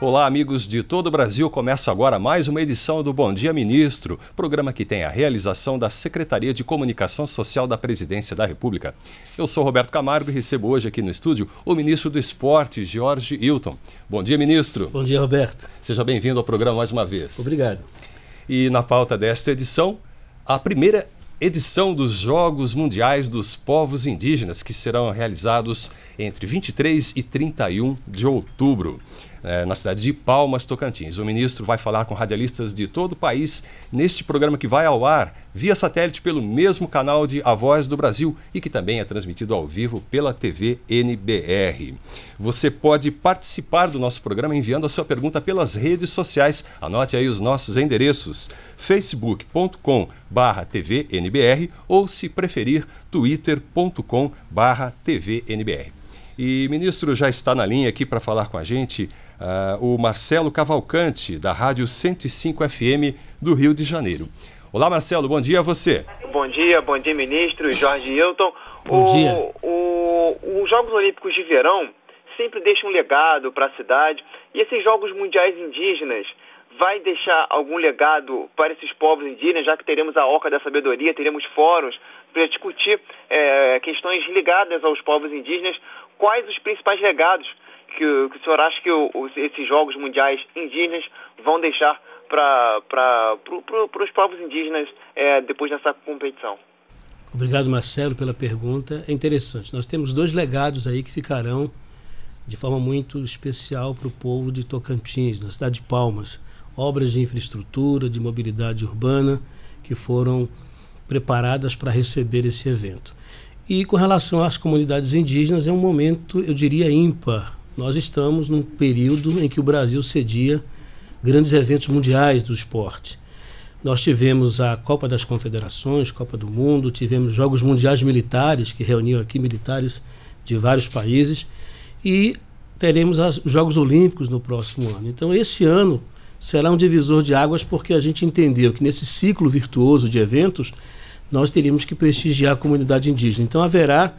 Olá, amigos de todo o Brasil. Começa agora mais uma edição do Bom Dia Ministro, programa que tem a realização da Secretaria de Comunicação Social da Presidência da República. Eu sou Roberto Camargo e recebo hoje aqui no estúdio o ministro do Esporte, Jorge Hilton. Bom dia, ministro. Bom dia, Roberto. Seja bem-vindo ao programa mais uma vez. Obrigado. E na pauta desta edição, a primeira edição dos Jogos Mundiais dos Povos Indígenas, que serão realizados entre 23 e 31 de outubro é, na cidade de Palmas, Tocantins. O ministro vai falar com radialistas de todo o país neste programa que vai ao ar via satélite pelo mesmo canal de A Voz do Brasil e que também é transmitido ao vivo pela TV NBR. Você pode participar do nosso programa enviando a sua pergunta pelas redes sociais. Anote aí os nossos endereços: facebook.com tvnbr ou, se preferir, twitter.com tvnbr. E, ministro, já está na linha aqui para falar com a gente Uh, o Marcelo Cavalcante, da Rádio 105 FM do Rio de Janeiro. Olá, Marcelo, bom dia a você. Bom dia, bom dia, ministro Jorge Hilton. Bom o, dia. os Jogos Olímpicos de Verão sempre deixam um legado para a cidade e esses Jogos Mundiais Indígenas vai deixar algum legado para esses povos indígenas, já que teremos a Oca da Sabedoria, teremos fóruns para discutir é, questões ligadas aos povos indígenas. Quais os principais legados que, que o senhor acha que esses jogos mundiais indígenas vão deixar para pro, os povos indígenas é, depois dessa competição? Obrigado, Marcelo, pela pergunta. É interessante. Nós temos dois legados aí que ficarão de forma muito especial para o povo de Tocantins, na cidade de Palmas. Obras de infraestrutura, de mobilidade urbana que foram preparadas para receber esse evento. E com relação às comunidades indígenas, é um momento, eu diria, ímpar nós estamos num período em que o Brasil cedia grandes eventos mundiais do esporte. Nós tivemos a Copa das Confederações, Copa do Mundo, tivemos Jogos Mundiais Militares, que reuniu aqui militares de vários países, e teremos os Jogos Olímpicos no próximo ano. Então, esse ano será um divisor de águas porque a gente entendeu que nesse ciclo virtuoso de eventos nós teríamos que prestigiar a comunidade indígena. Então, haverá,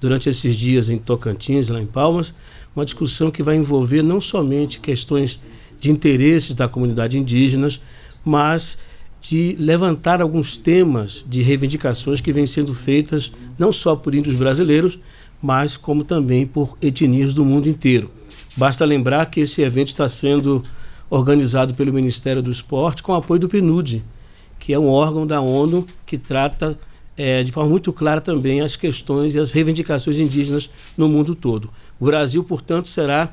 durante esses dias em Tocantins, lá em Palmas, uma discussão que vai envolver não somente questões de interesses da comunidade indígena, mas de levantar alguns temas de reivindicações que vêm sendo feitas não só por índios brasileiros, mas como também por etnias do mundo inteiro. Basta lembrar que esse evento está sendo organizado pelo Ministério do Esporte com apoio do PNUD, que é um órgão da ONU que trata é, de forma muito clara também as questões e as reivindicações indígenas no mundo todo. O Brasil, portanto, será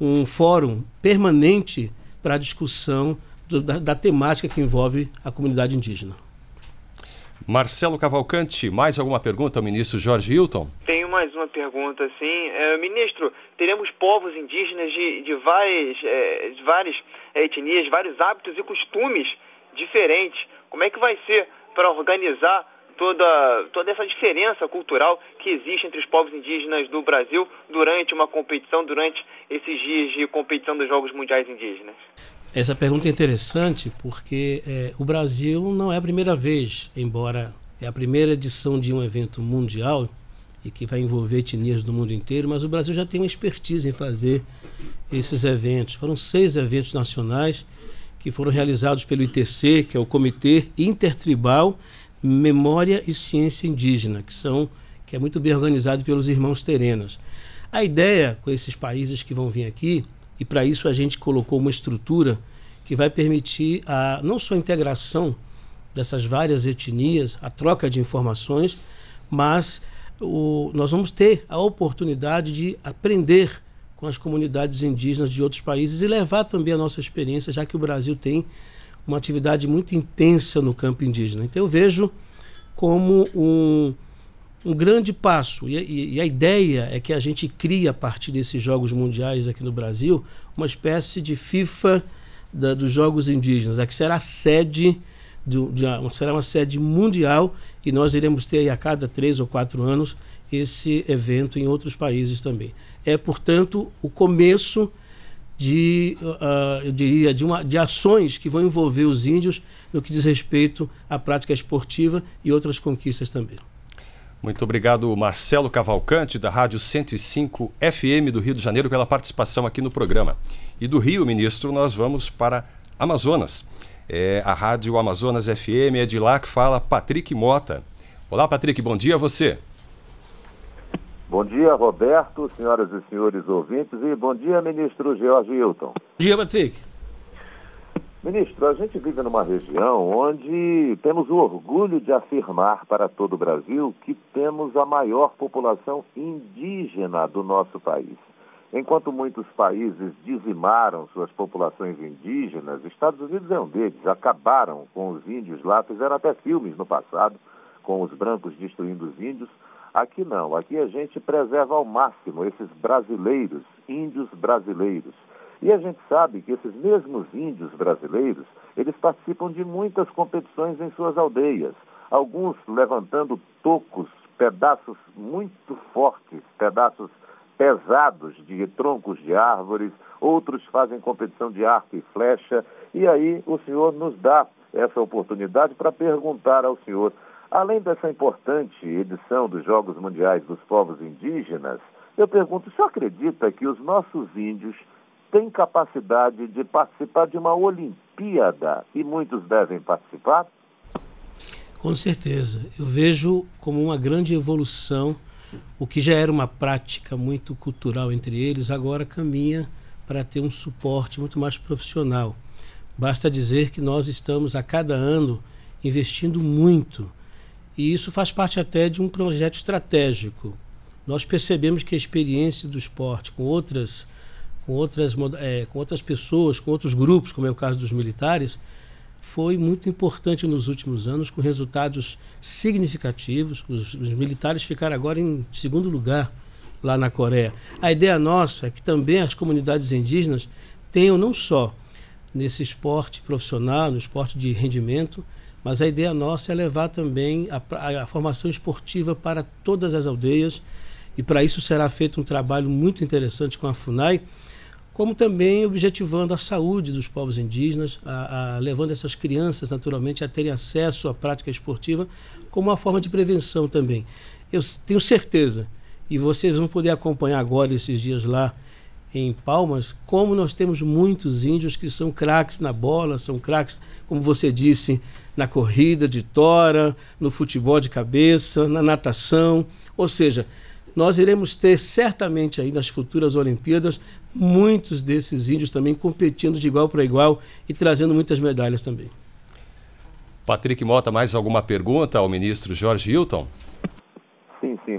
um fórum permanente para a discussão do, da, da temática que envolve a comunidade indígena. Marcelo Cavalcante, mais alguma pergunta ao ministro Jorge Hilton? Tenho mais uma pergunta, sim. É, ministro, teremos povos indígenas de, de várias, é, de várias é, etnias, vários hábitos e costumes diferentes. Como é que vai ser para organizar toda, toda essa diferença cultural que existe entre os povos indígenas do Brasil durante uma competição, durante esses dias de competição dos Jogos Mundiais Indígenas? Essa pergunta é interessante porque é, o Brasil não é a primeira vez, embora é a primeira edição de um evento mundial e que vai envolver etnias do mundo inteiro, mas o Brasil já tem uma expertise em fazer esses eventos. Foram seis eventos nacionais que foram realizados pelo ITC, que é o Comitê Intertribal Memória e Ciência Indígena, que são que é muito bem organizado pelos irmãos Terenas. A ideia com esses países que vão vir aqui, e para isso a gente colocou uma estrutura que vai permitir a não só a integração dessas várias etnias, a troca de informações, mas o, nós vamos ter a oportunidade de aprender com as comunidades indígenas de outros países e levar também a nossa experiência, já que o Brasil tem uma atividade muito intensa no campo indígena. Então eu vejo como um, um grande passo. E, e, e, a ideia é que a gente crie, a partir desses Jogos Mundiais aqui no Brasil, uma espécie de FIFA da, dos Jogos Indígenas, a que será a sede. de uma, será uma sede mundial e nós iremos ter a cada três ou quatro anos esse evento em outros países também. É, portanto, o começo de, uh, eu diria, de, uma, de ações que vão envolver os índios no que diz respeito à prática esportiva e outras conquistas também. Muito obrigado, Marcelo Cavalcante, da Rádio 105 FM do Rio de Janeiro, pela participação aqui no programa. E do Rio, ministro, nós vamos para Amazonas. É, a Rádio Amazonas FM é de lá que fala Patrick Mota. Olá, Patrick, bom dia a você. Bom dia, Roberto, senhoras e senhores ouvintes, e bom dia, ministro George Hilton. Bom dia, Patrick. Ministro, a gente vive numa região onde temos o orgulho de afirmar para todo o Brasil que temos a maior população indígena do nosso país. Enquanto muitos países dizimaram suas populações indígenas, Estados Unidos é um deles, acabaram com os índios lá, fizeram até filmes no passado com os brancos destruindo os índios. Aqui não, aqui a gente preserva ao máximo esses brasileiros, índios brasileiros. E a gente sabe que esses mesmos índios brasileiros, eles participam de muitas competições em suas aldeias, alguns levantando tocos, pedaços muito fortes, pedaços pesados de troncos de árvores, outros fazem competição de arco e flecha, e aí o senhor nos dá essa oportunidade para perguntar ao senhor Além dessa importante edição dos Jogos Mundiais dos Povos Indígenas, eu pergunto: senhor acredita que os nossos índios têm capacidade de participar de uma Olimpíada e muitos devem participar? Com certeza. Eu vejo como uma grande evolução o que já era uma prática muito cultural entre eles, agora caminha para ter um suporte muito mais profissional. Basta dizer que nós estamos a cada ano investindo muito e isso faz parte até de um projeto estratégico. Nós percebemos que a experiência do esporte com outras, com outras, é, com outras pessoas, com outros grupos, como é o caso dos militares, foi muito importante nos últimos anos, com resultados significativos. Os, os, militares ficaram agora em segundo lugar lá na Coreia. A ideia nossa é que também as comunidades indígenas tenham não só nesse esporte profissional, no esporte de rendimento, mas a ideia nossa é levar também a, a, formação esportiva para todas as aldeias e para isso será feito um trabalho muito interessante com a FUNAI, como também objetivando a saúde dos povos indígenas, a, a, levando essas crianças, naturalmente, a terem acesso à prática esportiva como uma forma de prevenção também. Eu tenho certeza, e vocês vão poder acompanhar agora, esses dias lá em Palmas, como nós temos muitos índios que são craques na bola, são craques, como você disse, na corrida de tora, no futebol de cabeça, na natação. Ou seja, nós iremos ter certamente aí nas futuras Olimpíadas muitos desses índios também competindo de igual para igual e trazendo muitas medalhas também. Patrick Mota, mais alguma pergunta ao ministro Jorge Hilton?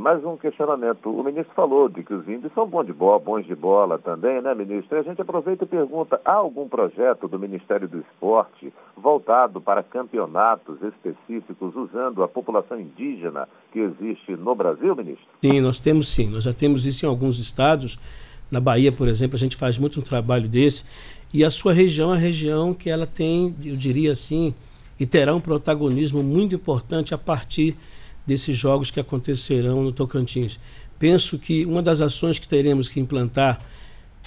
mais um questionamento. O ministro falou de que os índios são bons de bola, bons de bola também, né, ministro? E a gente aproveita e pergunta: há algum projeto do Ministério do Esporte voltado para campeonatos específicos usando a população indígena que existe no Brasil, ministro? Sim, nós temos sim. Nós já temos isso em alguns estados. Na Bahia, por exemplo, a gente faz muito um trabalho desse. E a sua região é a região que ela tem, eu diria assim, e terá um protagonismo muito importante a partir desses jogos que acontecerão no Tocantins. Penso que uma das ações que teremos que implantar,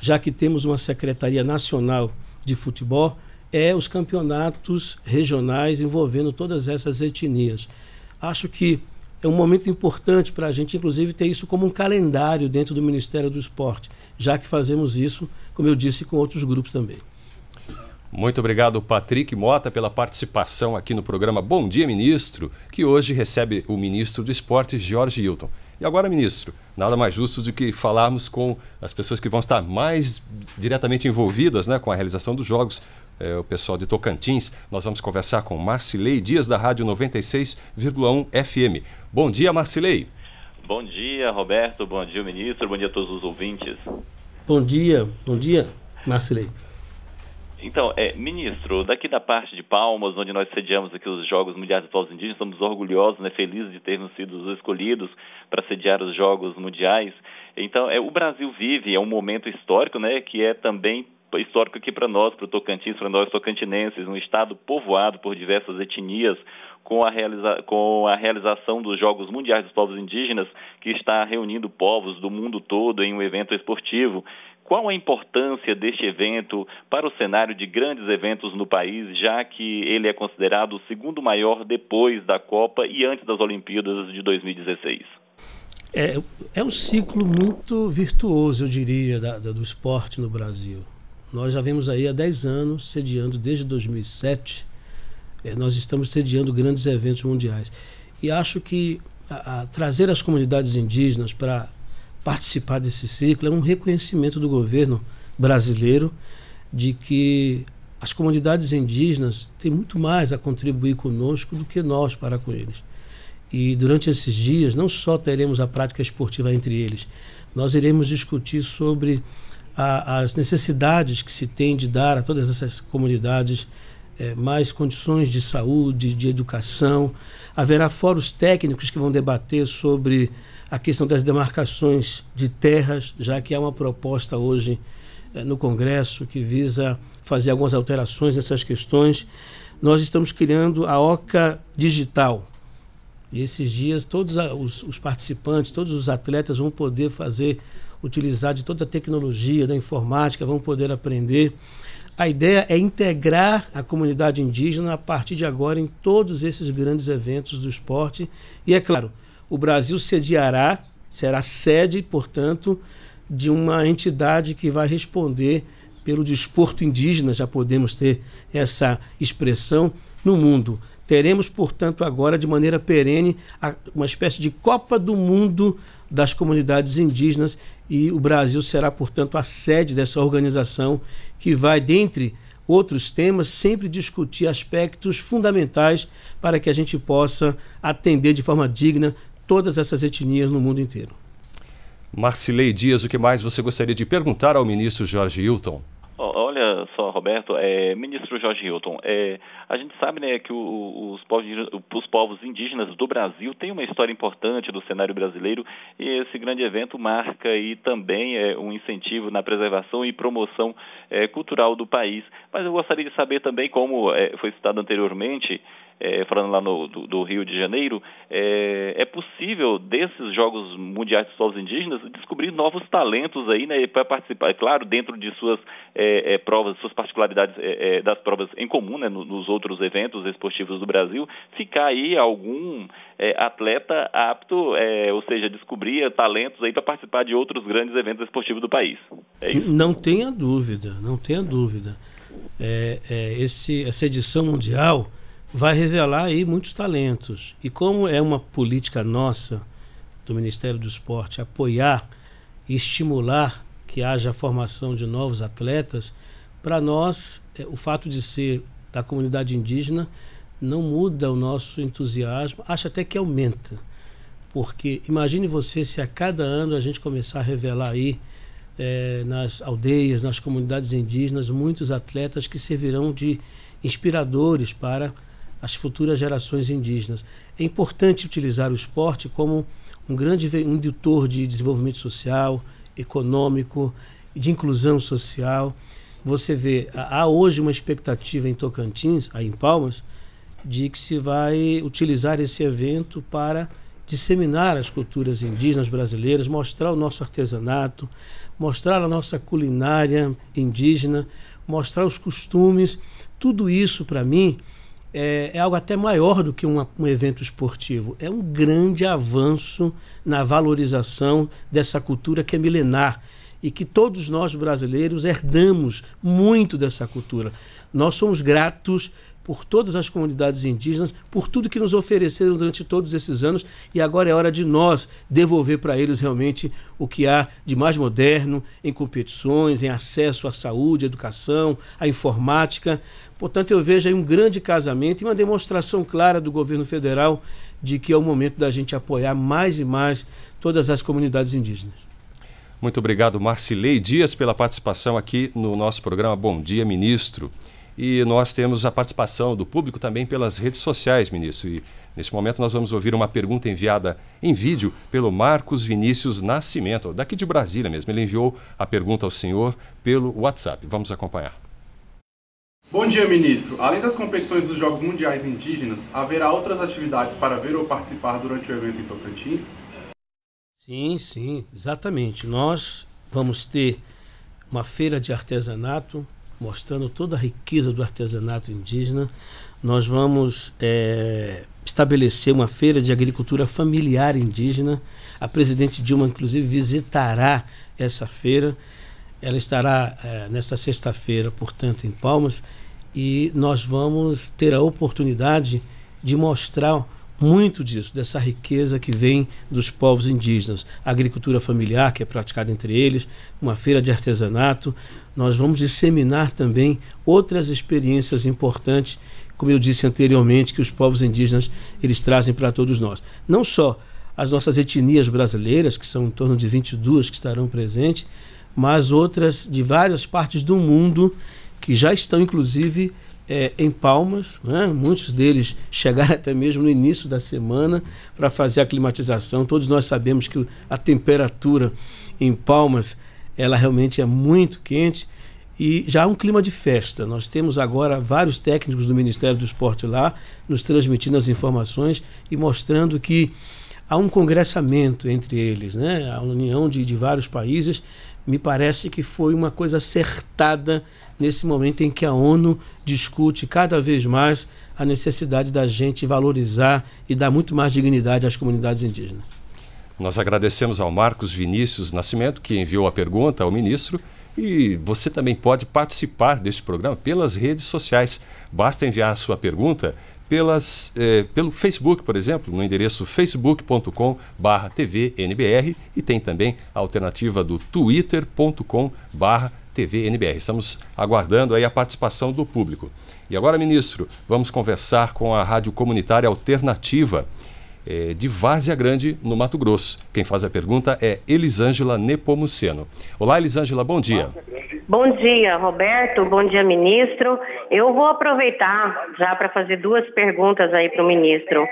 já que temos uma Secretaria Nacional de Futebol, é os campeonatos regionais envolvendo todas essas etnias. Acho que é um momento importante para a gente, inclusive, ter isso como um calendário dentro do Ministério do Esporte, já que fazemos isso, como eu disse, com outros grupos também. Muito obrigado, Patrick Mota, pela participação aqui no programa Bom Dia, Ministro, que hoje recebe o ministro do Esporte, Jorge Hilton. E agora, ministro, nada mais justo do que falarmos com as pessoas que vão estar mais diretamente envolvidas né, com a realização dos Jogos. É, o pessoal de Tocantins, nós vamos conversar com Marcilei Dias, da Rádio 96,1 FM. Bom dia, Marcilei. Bom dia, Roberto. Bom dia, ministro. Bom dia a todos os ouvintes. Bom dia, bom dia, Marcilei. Então, é, ministro, daqui da parte de Palmas, onde nós sediamos aqui os Jogos Mundiais dos Povos Indígenas, estamos orgulhosos, né, felizes de termos sido escolhidos para sediar os Jogos Mundiais. Então, é, o Brasil vive, é um momento histórico, né, que é também histórico aqui para nós, para o Tocantins, para nós tocantinenses, um estado povoado por diversas etnias, com a, realiza com a realização dos Jogos Mundiais dos Povos Indígenas, que está reunindo povos do mundo todo em um evento esportivo, qual a importância deste evento para o cenário de grandes eventos no país, já que ele é considerado o segundo maior depois da Copa e antes das Olimpíadas de 2016? É, é um ciclo muito virtuoso, eu diria, da, da, do esporte no Brasil. Nós já vemos aí há 10 anos, sediando desde 2007, é, eh, nós estamos sediando grandes eventos mundiais. E acho que a, a trazer as comunidades indígenas para participar desse ciclo é um reconhecimento do governo brasileiro de que as comunidades indígenas têm muito mais a contribuir conosco do que nós para com eles. E durante esses dias, não só teremos a prática esportiva entre eles, nós iremos discutir sobre a, as necessidades que se tem de dar a todas essas comunidades é, mais condições de saúde, de educação, Haverá fóruns técnicos que vão debater sobre a questão das demarcações de terras, já que há uma proposta hoje eh, no Congresso que visa fazer algumas alterações nessas questões. Nós estamos criando a OCA Digital. E esses dias, todos os, os participantes, todos os atletas vão poder fazer, utilizar de toda a tecnologia da informática, vão poder aprender. A ideia é integrar a comunidade indígena a partir de agora em todos esses grandes eventos do esporte. E é claro, o Brasil sediará, será sede, portanto, de uma entidade que vai responder pelo desporto indígena, já podemos ter essa expressão, no mundo. Teremos, portanto, agora de maneira perene uma espécie de Copa do Mundo das comunidades indígenas e o Brasil será, portanto, a sede dessa organização que vai, dentre outros temas, sempre discutir aspectos fundamentais para que a gente possa atender de forma digna todas essas etnias no mundo inteiro. Marcilei Dias, o que mais você gostaria de perguntar ao ministro Jorge Hilton? Roberto, é, ministro Jorge Hilton, é, a gente sabe né, que o, os, povos, os povos indígenas do Brasil têm uma história importante do cenário brasileiro e esse grande evento marca aí também é, um incentivo na preservação e promoção é, cultural do país. Mas eu gostaria de saber também, como é, foi citado anteriormente, é, falando lá no, do, do, Rio de Janeiro, é, é, possível desses Jogos Mundiais dos Povos Indígenas descobrir novos talentos aí, né, para participar, é claro, dentro de suas é, é provas, suas particularidades é, é, das provas em comum, né, nos outros eventos esportivos do Brasil, ficar aí algum atleta apto, ou seja, descobrir talentos aí para participar de outros grandes eventos esportivos do país. Não tenha dúvida, não tenha dúvida. esse, essa edição mundial vai revelar aí muitos talentos. E como é uma política nossa do Ministério do Esporte apoiar e estimular que haja a formação de novos atletas, para nós é, o fato de ser da comunidade indígena não muda o nosso entusiasmo, acho até que aumenta. Porque imagine você se a cada ano a gente começar a revelar aí é, nas aldeias, nas comunidades indígenas, muitos atletas que servirão de inspiradores para as futuras gerações indígenas. É importante utilizar o esporte como um grande indutor de desenvolvimento social, econômico, de inclusão social. Você vê, há hoje uma expectativa em Tocantins, aí em Palmas, de que se vai utilizar esse evento para disseminar as culturas indígenas brasileiras, mostrar o nosso artesanato, mostrar a nossa culinária indígena, mostrar os costumes. Tudo isso, para mim, é, é algo até maior do que um evento esportivo. É um grande avanço na valorização dessa cultura que é milenar e que todos nós brasileiros herdamos muito dessa cultura. Nós somos gratos por todas as comunidades indígenas, por tudo que nos ofereceram durante todos esses anos, e agora é hora de nós devolver para eles realmente o que há de mais moderno em competições, em acesso à saúde, à educação, à informática. Portanto, eu vejo aí um grande casamento e uma demonstração clara do governo federal de que é o momento da gente apoiar mais e mais todas as comunidades indígenas. Muito obrigado, Marcilei Dias, pela participação aqui no nosso programa Bom Dia, Ministro. E nós temos a participação do público também pelas redes sociais, ministro. E nesse momento nós vamos ouvir uma pergunta enviada em vídeo pelo Marcos Vinícius Nascimento, daqui de Brasília mesmo. Ele enviou a pergunta ao senhor pelo WhatsApp. Vamos acompanhar. Bom dia, ministro. Além das competições dos Jogos Mundiais Indígenas, haverá outras atividades para ver ou participar durante o evento em Tocantins? Sim, sim, exatamente. Nós vamos ter uma feira de artesanato mostrando toda a riqueza do artesanato indígena. Nós vamos é, estabelecer uma feira de agricultura familiar indígena. A presidente Dilma, inclusive, visitará essa feira ela estará é, nesta sexta-feira, portanto, em Palmas, e nós vamos ter a oportunidade de mostrar muito disso, dessa riqueza que vem dos povos indígenas. A agricultura familiar que é praticada entre eles, uma feira de artesanato. Nós vamos disseminar também outras experiências importantes, como eu disse anteriormente, que os povos indígenas eles trazem para todos nós. Não só as nossas etnias brasileiras, que são em torno de 22 que estarão presentes, mas outras de várias partes do mundo que já estão, inclusive, é, em Palmas. Né? Muitos deles chegaram até mesmo no início da semana para fazer a climatização. Todos nós sabemos que a temperatura em Palmas ela realmente é muito quente e já há um clima de festa. Nós temos agora vários técnicos do Ministério do Esporte lá nos transmitindo as informações e mostrando que há um congressamento entre eles, né? a união de, de vários países me parece que foi uma coisa acertada nesse momento em que a ONU discute cada vez mais a necessidade da gente valorizar e dar muito mais dignidade às comunidades indígenas. Nós agradecemos ao Marcos Vinícius Nascimento, que enviou a pergunta ao ministro. E você também pode participar deste programa pelas redes sociais. Basta enviar a sua pergunta pelas, eh, pelo Facebook, por exemplo, no endereço facebook.com barra tvnbr e tem também a alternativa do twitter.com barra tvnbr. Estamos aguardando aí a participação do público. E agora, ministro, vamos conversar com a Rádio Comunitária Alternativa eh, de Várzea Grande, no Mato Grosso. Quem faz a pergunta é Elisângela Nepomuceno. Olá, Elisângela, bom dia. Várzea Bom dia, Roberto. Bom dia, ministro. Eu vou aproveitar já para fazer duas perguntas aí para o ministro.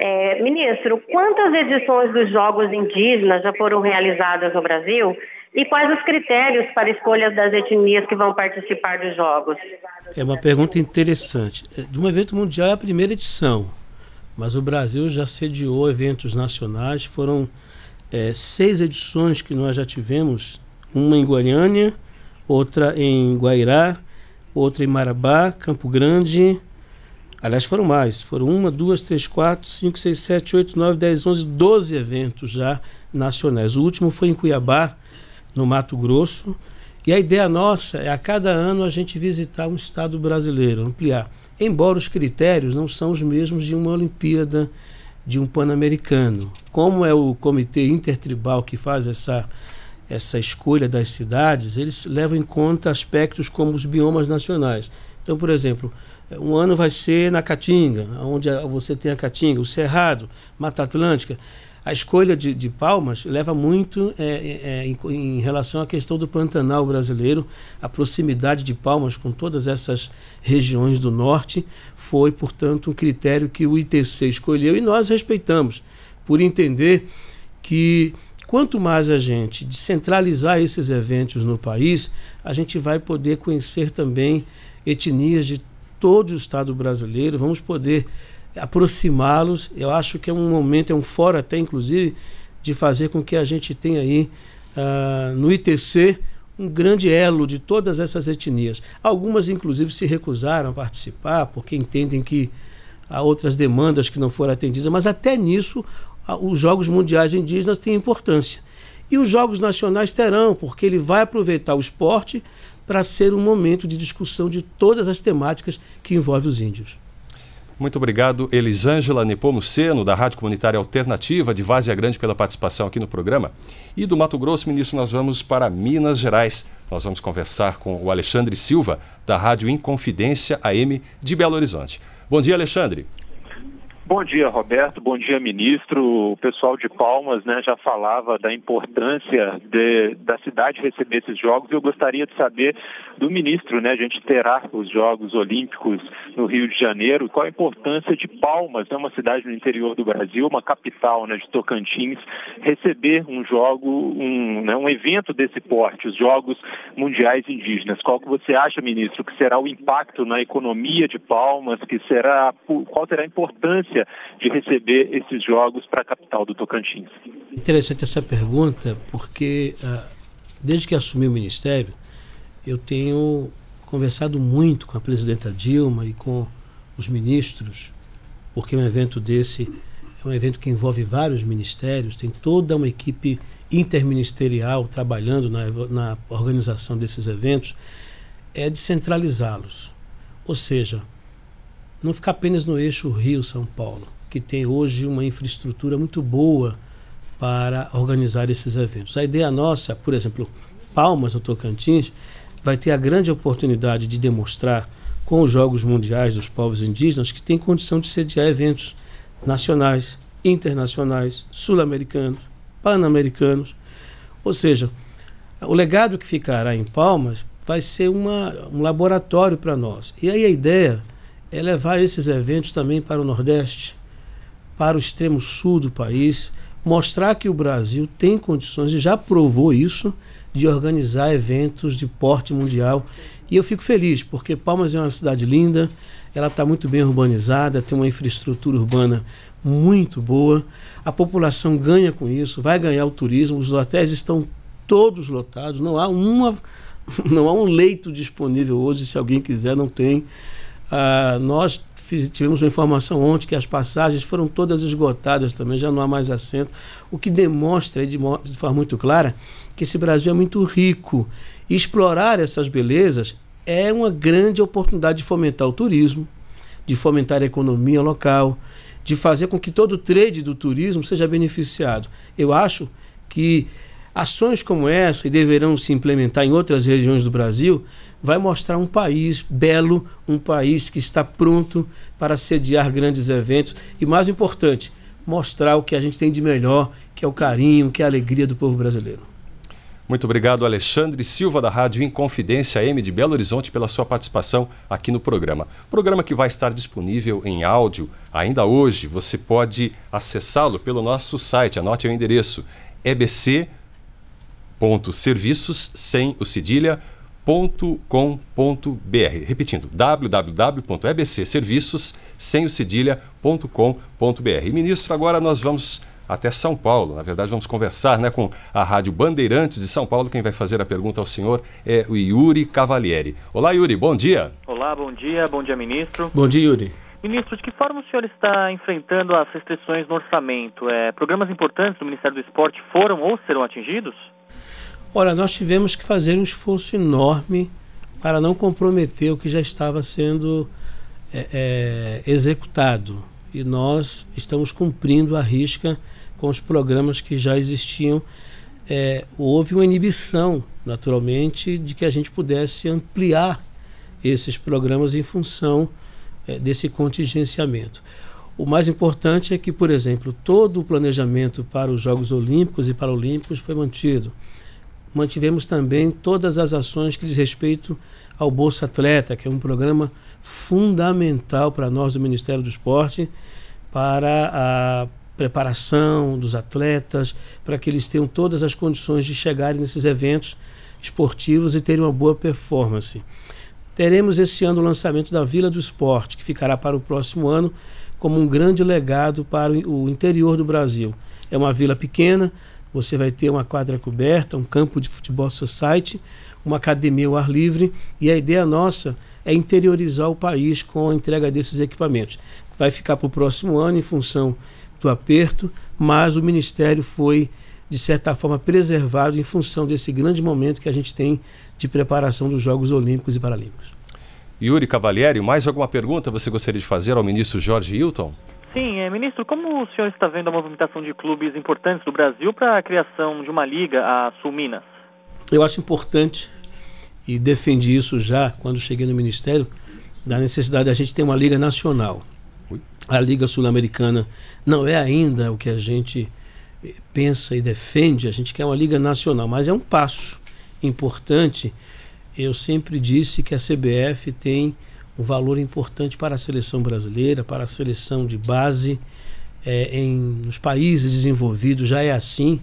É, ministro, quantas edições dos Jogos Indígenas já foram realizadas no Brasil e quais os critérios para escolha das etnias que vão participar dos Jogos? É uma pergunta interessante. É, de um evento mundial é a primeira edição, mas o Brasil já sediou eventos nacionais. Foram é, seis edições que nós já tivemos, uma em Goiânia outra em Guairá, outra em Marabá, Campo Grande. Aliás, foram mais. Foram uma, duas, três, quatro, cinco, seis, sete, oito, nove, dez, onze, doze eventos já nacionais. O último foi em Cuiabá, no Mato Grosso. E a ideia nossa é a cada ano a gente visitar um estado brasileiro, ampliar. Embora os critérios não são os mesmos de uma Olimpíada, de um Pan-Americano. Como é o comitê intertribal que faz essa essa escolha das cidades, eles levam em conta aspectos como os biomas nacionais. Então, por exemplo, eh, um ano vai ser na Caatinga, onde você tem a Caatinga, o Cerrado, Mata Atlântica. A escolha de, de palmas leva muito é, é, em, em, relação à questão do Pantanal brasileiro. A proximidade de palmas com todas essas regiões do norte foi, portanto, um critério que o ITC escolheu e nós respeitamos, por entender que Quanto mais a gente descentralizar esses eventos no país, a gente vai poder conhecer também etnias de todo o Estado brasileiro, vamos poder aproximá-los. Eu acho que é um momento, é um fórum até inclusive, de fazer com que a gente tenha aí uh, no ITC um grande elo de todas essas etnias. Algumas, inclusive, se recusaram a participar porque entendem que há outras demandas que não foram atendidas, mas até nisso os Jogos Mundiais Indígenas têm importância. E os Jogos Nacionais terão, porque ele vai aproveitar o esporte para ser um momento de discussão de todas as temáticas que envolvem os índios. Muito obrigado, Elisângela Nepomuceno, da Rádio Comunitária Alternativa de Vazia Grande, pela participação aqui no programa. E do Mato Grosso, ministro, nós vamos para Minas Gerais. Nós vamos conversar com o Alexandre Silva, da Rádio Inconfidência AM de Belo Horizonte. Bom dia, Alexandre. Bom dia, Roberto. Bom dia, ministro. O pessoal de Palmas né, já falava da importância de, da cidade receber esses jogos. Eu gostaria de saber do ministro, né? A gente terá os Jogos Olímpicos no Rio de Janeiro. Qual a importância de Palmas, é né, uma cidade no interior do Brasil, uma capital né, de Tocantins, receber um jogo, um, né, um evento desse porte, os Jogos Mundiais Indígenas. Qual que você acha, ministro, que será o impacto na economia de Palmas, que será, qual será a importância de receber esses jogos para a capital do Tocantins. Interessante essa pergunta, porque ah, desde que assumi o ministério, eu tenho conversado muito com a presidenta Dilma e com os ministros, porque um evento desse é um evento que envolve vários ministérios, tem toda uma equipe interministerial trabalhando na, na organização desses eventos, é descentralizá-los. Ou seja, não ficar apenas no eixo Rio-São Paulo, que tem hoje uma infraestrutura muito boa para organizar esses eventos. A ideia nossa, por exemplo, Palmas, no Tocantins, vai ter a grande oportunidade de demonstrar com os Jogos Mundiais dos Povos Indígenas que tem condição de sediar eventos nacionais, internacionais, sul-americanos, pan-americanos. Ou seja, o legado que ficará em Palmas vai ser uma, um laboratório para nós. E aí a ideia é levar esses eventos também para o Nordeste, para o extremo sul do país, mostrar que o Brasil tem condições, e já provou isso, de organizar eventos de porte mundial. E eu fico feliz, porque Palmas é uma cidade linda, ela está muito bem urbanizada, tem uma infraestrutura urbana muito boa, a população ganha com isso, vai ganhar o turismo, os hotéis estão todos lotados, não há uma. Não há um leito disponível hoje, se alguém quiser, não tem. Ah, nós fiz, tivemos uma informação ontem que as passagens foram todas esgotadas também, já não há mais assento, o que demonstra de, de forma muito clara que esse Brasil é muito rico. E explorar essas belezas é uma grande oportunidade de fomentar o turismo, de fomentar a economia local, de fazer com que todo o trade do turismo seja beneficiado. Eu acho que ações como essa e deverão se implementar em outras regiões do Brasil vai mostrar um país belo, um país que está pronto para sediar grandes eventos e, mais importante, mostrar o que a gente tem de melhor, que é o carinho, que é a alegria do povo brasileiro. Muito obrigado, Alexandre Silva, da Rádio Inconfidência M de Belo Horizonte, pela sua participação aqui no programa. Programa que vai estar disponível em áudio ainda hoje. Você pode acessá-lo pelo nosso site, anote o endereço ebc.serviços, sem o cedilha, com.br, Repetindo, www.ebcserviços, sem o cedilha.com.br. ministro, agora nós vamos até São Paulo. Na verdade, vamos conversar né, com a Rádio Bandeirantes de São Paulo. Quem vai fazer a pergunta ao senhor é o Yuri Cavalieri. Olá, Yuri, bom dia. Olá, bom dia, bom dia, ministro. Bom dia, Yuri. Ministro, de que forma o senhor está enfrentando as restrições no orçamento? É, programas importantes do Ministério do Esporte foram ou serão atingidos? Olha, nós tivemos que fazer um esforço enorme para não comprometer o que já estava sendo é, é, executado. E nós estamos cumprindo a risca com os programas que já existiam. É, houve uma inibição, naturalmente, de que a gente pudesse ampliar esses programas em função é, desse contingenciamento. O mais importante é que, por exemplo, todo o planejamento para os Jogos Olímpicos e Paralímpicos foi mantido mantivemos também todas as ações que diz respeito ao Bolsa Atleta, que é um programa fundamental para nós do Ministério do Esporte, para a preparação dos atletas, para que eles tenham todas as condições de chegarem nesses eventos esportivos e terem uma boa performance. Teremos esse ano o lançamento da Vila do Esporte, que ficará para o próximo ano como um grande legado para o interior do Brasil. É uma vila pequena, você vai ter uma quadra coberta, um campo de futebol society, uma academia ao ar livre e a ideia nossa é interiorizar o país com a entrega desses equipamentos. Vai ficar para o próximo ano em função do aperto, mas o Ministério foi, de certa forma, preservado em função desse grande momento que a gente tem de preparação dos Jogos Olímpicos e Paralímpicos. Yuri Cavalieri, mais alguma pergunta você gostaria de fazer ao ministro Jorge Hilton? Sim, é, ministro, como o senhor está vendo a movimentação de clubes importantes do Brasil para a criação de uma liga, a Sulminas? Eu acho importante e defendi isso já quando cheguei no Ministério, da necessidade da gente ter uma liga nacional. A Liga Sul-Americana não é ainda o que a gente eh, pensa e defende, a gente quer uma liga nacional, mas é um passo importante. Eu sempre disse que a CBF tem um valor importante para a seleção brasileira, para a seleção de base. É, em, nos países desenvolvidos já é assim.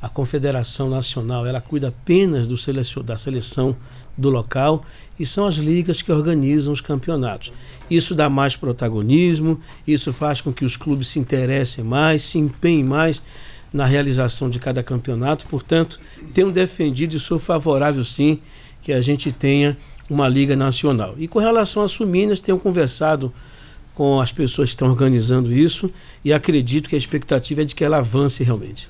A Confederação Nacional ela cuida apenas selecio, da seleção do local e são as ligas que organizam os campeonatos. Isso dá mais protagonismo, isso faz com que os clubes se interessem mais, se empenhem mais na realização de cada campeonato. Portanto, tenho defendido e sou favorável sim que a gente tenha uma liga nacional. E com relação a Suminas, tenho conversado com as pessoas que estão organizando isso e acredito que a expectativa é de que ela avance realmente.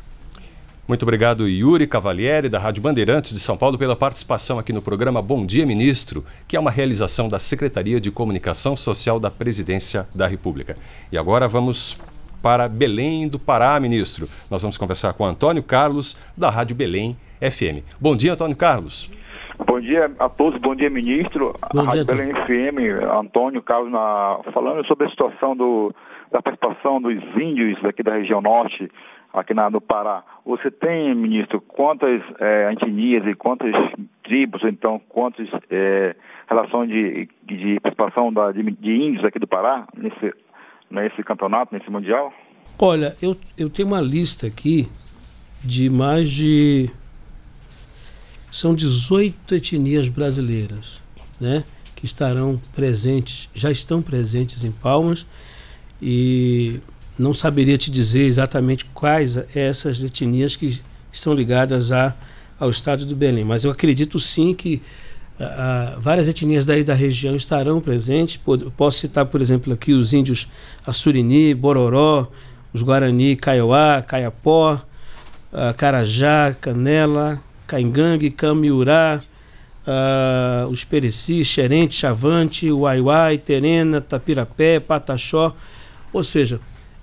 Muito obrigado, Yuri Cavalieri, da Rádio Bandeirantes de São Paulo, pela participação aqui no programa Bom Dia Ministro, que é uma realização da Secretaria de Comunicação Social da Presidência da República. E agora vamos para Belém do Pará, ministro. Nós vamos conversar com Antônio Carlos, da Rádio Belém FM. Bom dia, Antônio Carlos. Bom dia a todos, bom dia, ministro. Bom a dia, FM, Antônio Carlos, na... falando sobre a situação do, da participação dos índios aqui da região norte, aqui na, no Pará. Você tem, ministro, quantas é, etnias e quantas tribos, então, quantas é, relações de, de participação da, de, de, índios aqui do Pará nesse, nesse campeonato, nesse mundial? Olha, eu, eu tenho uma lista aqui de mais de são 18 etnias brasileiras, né? Que estarão presentes, já estão presentes em Palmas e não saberia te dizer exatamente quais essas etnias que estão ligadas a, ao estado do Belém, mas eu acredito sim que a, a, várias etnias daí da região estarão presentes. posso citar, por exemplo, aqui os índios Assurini, Bororó, os Guarani, Caiuá, Caiapó, Carajá, Canela, Caingangue, Camiurá, uh, os Pereci, Xerente, Chavante, Uaiuai, Terena, Tapirapé, Pataxó. Ou seja,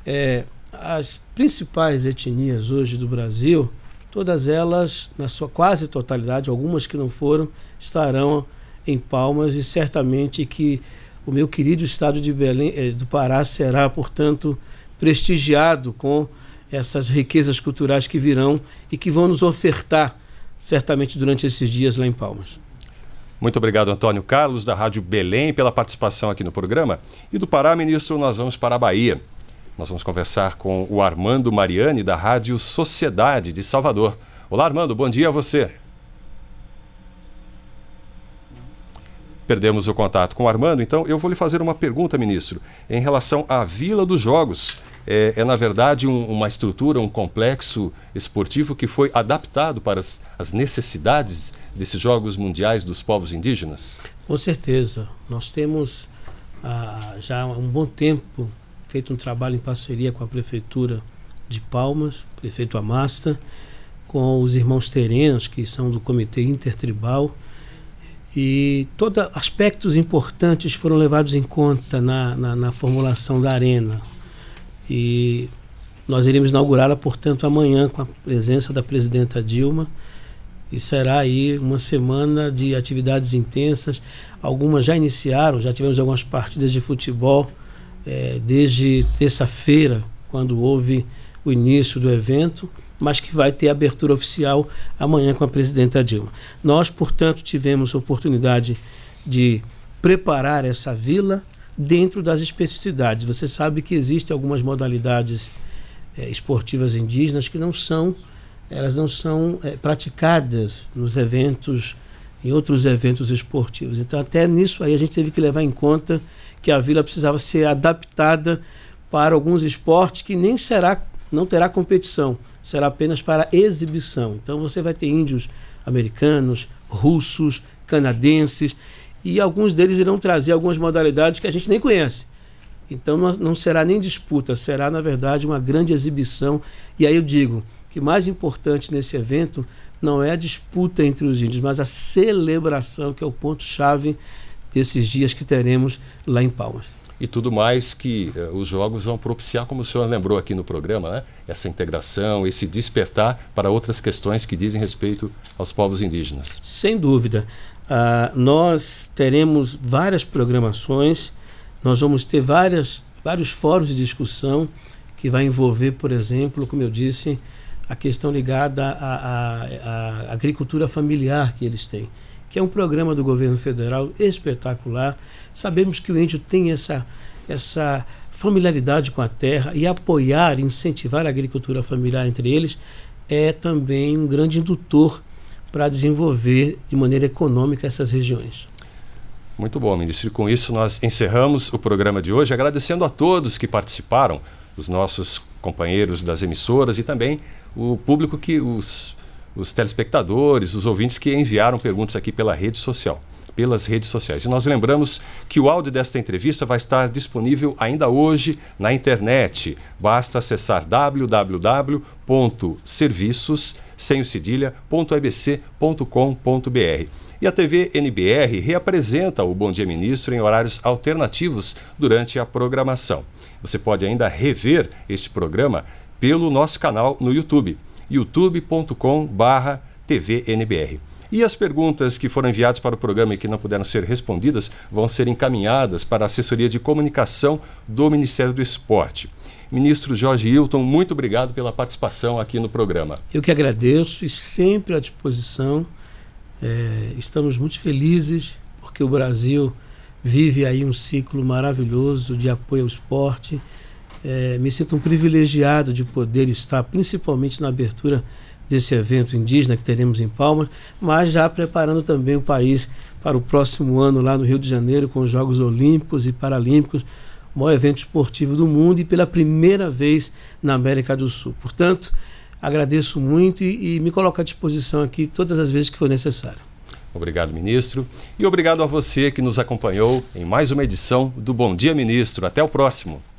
é, as principais etnias hoje do Brasil, todas elas, na sua quase totalidade, algumas que não foram, estarão em Palmas e certamente que o meu querido estado de Belém eh, do Pará será, portanto, prestigiado com essas riquezas culturais que virão e que vão nos ofertar certamente durante esses dias lá em Palmas. Muito obrigado, Antônio Carlos, da Rádio Belém, pela participação aqui no programa. E do Pará, ministro, nós vamos para a Bahia. Nós vamos conversar com o Armando Mariani, da Rádio Sociedade de Salvador. Olá, Armando, bom dia a você. Perdemos o contato com o Armando, então eu vou lhe fazer uma pergunta, ministro, em relação à Vila dos Jogos, é, é na verdade, um, uma estrutura, um complexo esportivo que foi adaptado para as, as necessidades desses Jogos Mundiais dos Povos Indígenas? Com certeza. Nós temos ah, já há um bom tempo feito um trabalho em parceria com a Prefeitura de Palmas, prefeito Amasta, com os irmãos Terenos, que são do Comitê Intertribal. E todos aspectos importantes foram levados em conta na, na, na formulação da arena. E nós iremos inaugurá-la, portanto, amanhã com a presença da presidenta Dilma. E será aí uma semana de atividades intensas. Algumas já iniciaram, já tivemos algumas partidas de futebol é, desde terça-feira, quando houve o início do evento, mas que vai ter abertura oficial amanhã com a presidenta Dilma. Nós, portanto, tivemos a oportunidade de preparar essa vila dentro das especificidades. Você sabe que existem algumas modalidades é, esportivas indígenas que não são elas não são é, praticadas nos eventos em outros eventos esportivos. Então até nisso aí a gente teve que levar em conta que a vila precisava ser adaptada para alguns esportes que nem será não terá competição, será apenas para exibição. Então você vai ter índios americanos, russos, canadenses e alguns deles irão trazer algumas modalidades que a gente nem conhece. Então não será nem disputa, será na verdade uma grande exibição. E aí eu digo que mais importante nesse evento não é a disputa entre os índios, mas a celebração, que é o ponto-chave desses dias que teremos lá em Palmas. E tudo mais que eh, os jogos vão propiciar, como o senhor lembrou aqui no programa, né? essa integração, esse despertar para outras questões que dizem respeito aos povos indígenas. Sem dúvida. Ah, nós teremos várias programações, nós vamos ter várias, vários fóruns de discussão que vai envolver, por exemplo, como eu disse, a questão ligada à, à, à agricultura familiar que eles têm, que é um programa do governo federal espetacular. Sabemos que o índio tem essa, essa familiaridade com a terra e apoiar, incentivar a agricultura familiar entre eles é também um grande indutor para desenvolver de maneira econômica essas regiões. Muito bom, ministro. E com isso nós encerramos o programa de hoje, agradecendo a todos que participaram, os nossos companheiros das emissoras e também o público que os, os telespectadores, os ouvintes que enviaram perguntas aqui pela rede social, pelas redes sociais. E nós lembramos que o áudio desta entrevista vai estar disponível ainda hoje na internet. Basta acessar www.serviços.com sem o cedilha.ebc.com.br. E a TV NBR reapresenta o Bom Dia Ministro em horários alternativos durante a programação. Você pode ainda rever este programa pelo nosso canal no YouTube, youtube.com.br tvnbr. E as perguntas que foram enviadas para o programa e que não puderam ser respondidas vão ser encaminhadas para a assessoria de comunicação do Ministério do Esporte. Ministro Jorge Hilton, muito obrigado pela participação aqui no programa. Eu que agradeço e sempre à disposição. É, estamos muito felizes porque o Brasil vive aí um ciclo maravilhoso de apoio ao esporte. É, me sinto um privilegiado de poder estar, principalmente na abertura desse evento indígena que teremos em Palmas, mas já preparando também o país para o próximo ano lá no Rio de Janeiro com os Jogos Olímpicos e Paralímpicos, maior evento esportivo do mundo e pela primeira vez na América do Sul. Portanto, agradeço muito e, e me coloco à disposição aqui todas as vezes que for necessário. Obrigado, ministro. E obrigado a você que nos acompanhou em mais uma edição do Bom Dia, Ministro. Até o próximo.